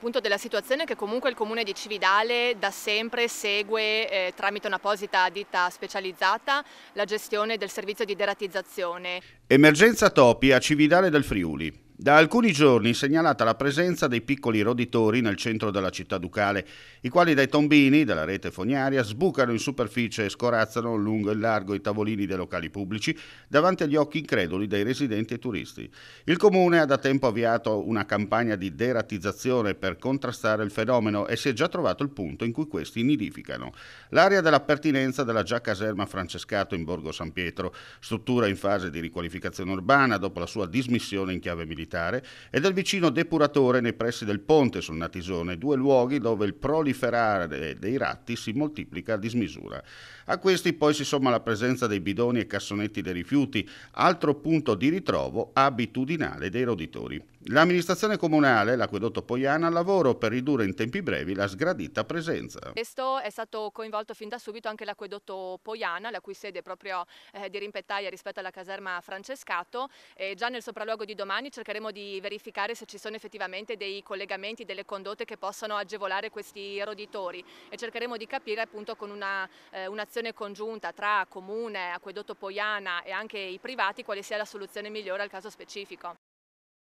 punto della situazione che comunque il comune di Cividale da sempre segue eh, tramite un'apposita ditta specializzata la gestione del servizio di deratizzazione. Emergenza topi a Cividale del Friuli. Da alcuni giorni è segnalata la presenza dei piccoli roditori nel centro della città ducale, i quali dai tombini della rete fognaria sbucano in superficie e scorazzano lungo e largo i tavolini dei locali pubblici davanti agli occhi increduli dei residenti e turisti. Il comune ha da tempo avviato una campagna di deratizzazione per contrastare il fenomeno e si è già trovato il punto in cui questi nidificano. L'area della pertinenza della già caserma Francescato in Borgo San Pietro, struttura in fase di riqualificazione urbana dopo la sua dismissione in chiave militare militare, e dal vicino depuratore nei pressi del ponte sul Natisone, due luoghi dove il proliferare dei ratti si moltiplica a dismisura. A questi poi si somma la presenza dei bidoni e cassonetti dei rifiuti, altro punto di ritrovo abitudinale dei roditori. L'amministrazione comunale, l'acquedotto Poiana, ha lavoro per ridurre in tempi brevi la sgradita presenza. Questo è stato coinvolto fin da subito anche l'acquedotto Poiana, la cui sede è proprio eh, di rimpettaia rispetto alla caserma Francescato. E già nel sopralluogo di domani cercheremo di verificare se ci sono effettivamente dei collegamenti, delle condotte che possano agevolare questi roditori e cercheremo di capire appunto con eh, un'azione eh, un congiunta tra comune, acquedotto Poiana e anche i privati quale sia la soluzione migliore al caso specifico.